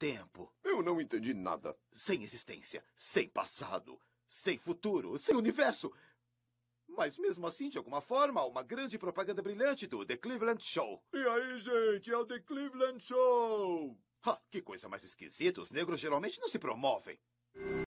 tempo. Eu não entendi nada. Sem existência, sem passado, sem futuro, sem universo. Mas mesmo assim, de alguma forma, uma grande propaganda brilhante do The Cleveland Show. E aí, gente, é o The Cleveland Show! Ha, que coisa mais esquisita, os negros geralmente não se promovem.